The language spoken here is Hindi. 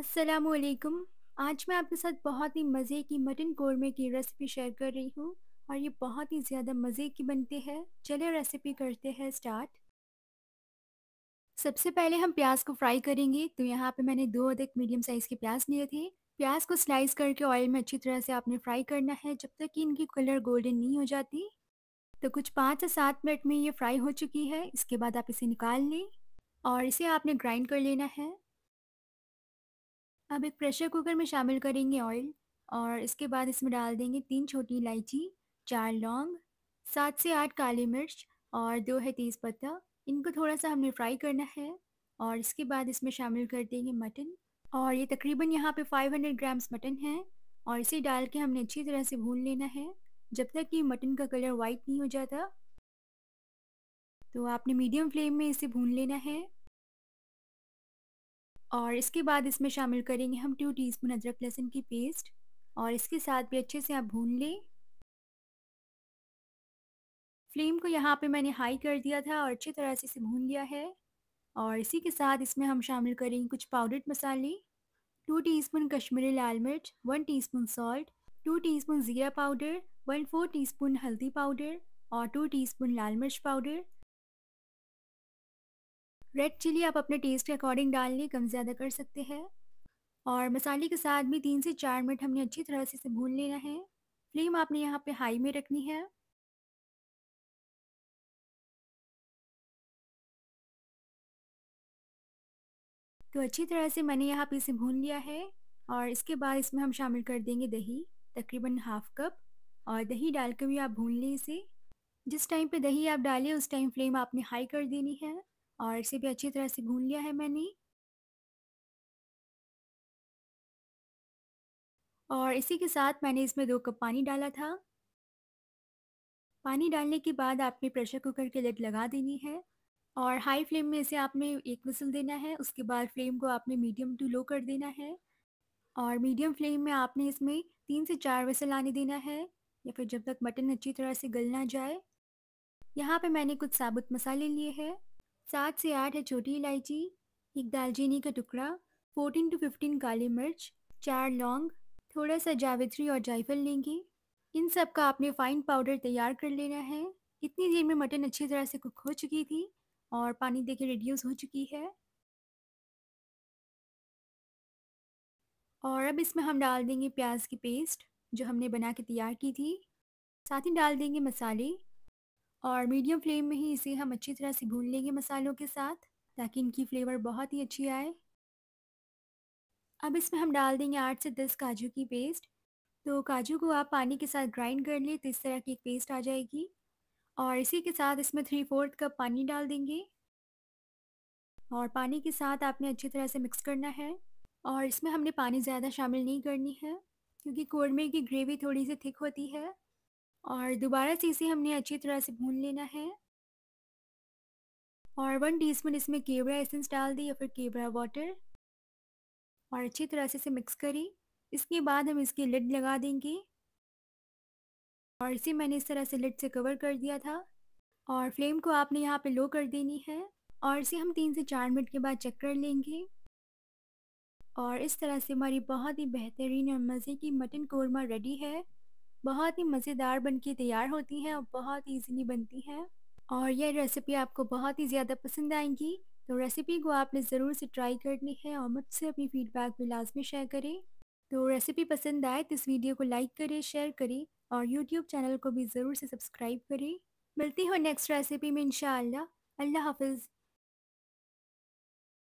असलकुम आज मैं आपके साथ बहुत ही मज़े की मटन कौरमे की रेसिपी शेयर कर रही हूँ और ये बहुत ही ज़्यादा मज़े की बनती है चले रेसिपी करते हैं स्टार्ट सबसे पहले हम प्याज को फ्राई करेंगे तो यहाँ पे मैंने दो अधिक मीडियम साइज़ के प्याज लिए थे प्याज को स्लाइस करके ऑयल में अच्छी तरह से आपने फ्राई करना है जब तक कि इनकी कलर गोल्डन नहीं हो जाती तो कुछ पाँच से सात मिनट में ये फ्राई हो चुकी है इसके बाद आप इसे निकाल लें और इसे आपने ग्राइंड कर लेना है अब एक प्रेशर कुकर में शामिल करेंगे ऑयल और इसके बाद इसमें डाल देंगे तीन छोटी इलायची चार लौंग सात से आठ काली मिर्च और दो है तेज़ पत्ता इनको थोड़ा सा हमने फ्राई करना है और इसके बाद इसमें शामिल कर देंगे मटन और ये तकरीबन यहाँ पे 500 ग्राम्स मटन है और इसे डाल के हमने अच्छी तरह से भून लेना है जब तक कि मटन का कलर वाइट नहीं हो जाता तो आपने मीडियम फ्लेम में इसे भून लेना है और इसके बाद इसमें शामिल करेंगे हम टू टीस्पून अदरक लहसुन की पेस्ट और इसके साथ भी अच्छे से आप भून लें फ्लेम को यहाँ पे मैंने हाई कर दिया था और अच्छी तरह से इसे भून लिया है और इसी के साथ इसमें हम शामिल करेंगे कुछ पाउडर्ड मसाले टू टीस्पून कश्मीरी लाल मिर्च one teaspoon salt two teaspoon ज़ीरा पाउडर वन फोर टीस्पून हल्दी पाउडर और टू टीस्पून लाल मिर्च पाउडर रेड चिली आप अपने टेस्ट के अकॉर्डिंग डाल लिए कम ज़्यादा कर सकते हैं और मसाले के साथ भी तीन से चार मिनट हमने अच्छी तरह से इसे भून लेना है फ्लेम आपने यहाँ पे हाई में रखनी है तो अच्छी तरह से मैंने यहाँ पे इसे भून लिया है और इसके बाद इसमें हम शामिल कर देंगे दही तकरीबन हाफ कप और दही डालकर भी आप भून लें इसे जिस टाइम पे दही आप डालें उस टाइम फ्लेम आपने हाई कर देनी है और इसे भी अच्छी तरह से भून लिया है मैंने और इसी के साथ मैंने इसमें दो कप पानी डाला था पानी डालने के बाद आपने प्रेशर कुकर के लिड लगा देनी है और हाई फ्लेम में इसे आपने एक विसल देना है उसके बाद फ्लेम को आपने मीडियम टू लो कर देना है और मीडियम फ्लेम में आपने इसमें तीन से चार विसल आने देना है या फिर जब तक मटन अच्छी तरह से गल ना जाए यहाँ पे मैंने कुछ साबुत मसाले लिए हैं सात से आठ है छोटी इलायची एक दालचीनी का टुकड़ा फोर्टीन टू फिफ्टीन काली मिर्च चार लौंग थोड़ा सा जावित्री और जायफल लेंगे इन सब का आपने फाइन पाउडर तैयार कर लेना है इतनी देर में मटन अच्छी तरह से कुक हो चुकी थी और पानी देखे रिड्यूस हो चुकी है और अब इसमें हम डाल देंगे प्याज की पेस्ट जो हमने बना के तैयार की थी साथ ही डाल देंगे मसाले और मीडियम फ्लेम में ही इसे हम अच्छी तरह से भून लेंगे मसालों के साथ ताकि इनकी फ्लेवर बहुत ही अच्छी आए अब इसमें हम डाल देंगे आठ से दस काजू की पेस्ट तो काजू को आप पानी के साथ ग्राइंड कर लें तो इस तरह की एक पेस्ट आ जाएगी और इसी के साथ इसमें थ्री फोर्थ कप पानी डाल देंगे और पानी के साथ आपने अच्छी तरह से मिक्स करना है और इसमें हमने पानी ज़्यादा शामिल नहीं करनी है क्योंकि कोरमे की ग्रेवी थोड़ी सी थिक होती है और दोबारा से इसे हमने अच्छी तरह से भून लेना है और वन टीस्पून इसमें केवरा एसेंस डाल दी या फिर केवरा वाटर और अच्छी तरह से इसे मिक्स करी इसके बाद हम इसकी लिड लगा देंगे और इसे मैंने इस तरह से लिड से कवर कर दिया था और फ्लेम को आपने यहाँ पे लो कर देनी है और इसे हम तीन से चार मिनट के बाद चेक कर लेंगे और इस तरह से हमारी बहुत ही बेहतरीन और मज़े की मटन कौरमा रेडी है बहुत ही मज़ेदार बन के तैयार होती हैं और बहुत ईजीली बनती हैं और यह रेसिपी आपको बहुत ही ज़्यादा पसंद आएंगी तो रेसिपी को आपने ज़रूर से ट्राई करनी है और मुझसे अपनी फ़ीडबैक भी लाजमी शेयर करें तो रेसिपी पसंद आए तो इस वीडियो को लाइक करें शेयर करें और यूट्यूब चैनल को भी ज़रूर से सब्सक्राइब करें मिलती हूँ नेक्स्ट रेसिपी में इन अल्लाह हाफिज़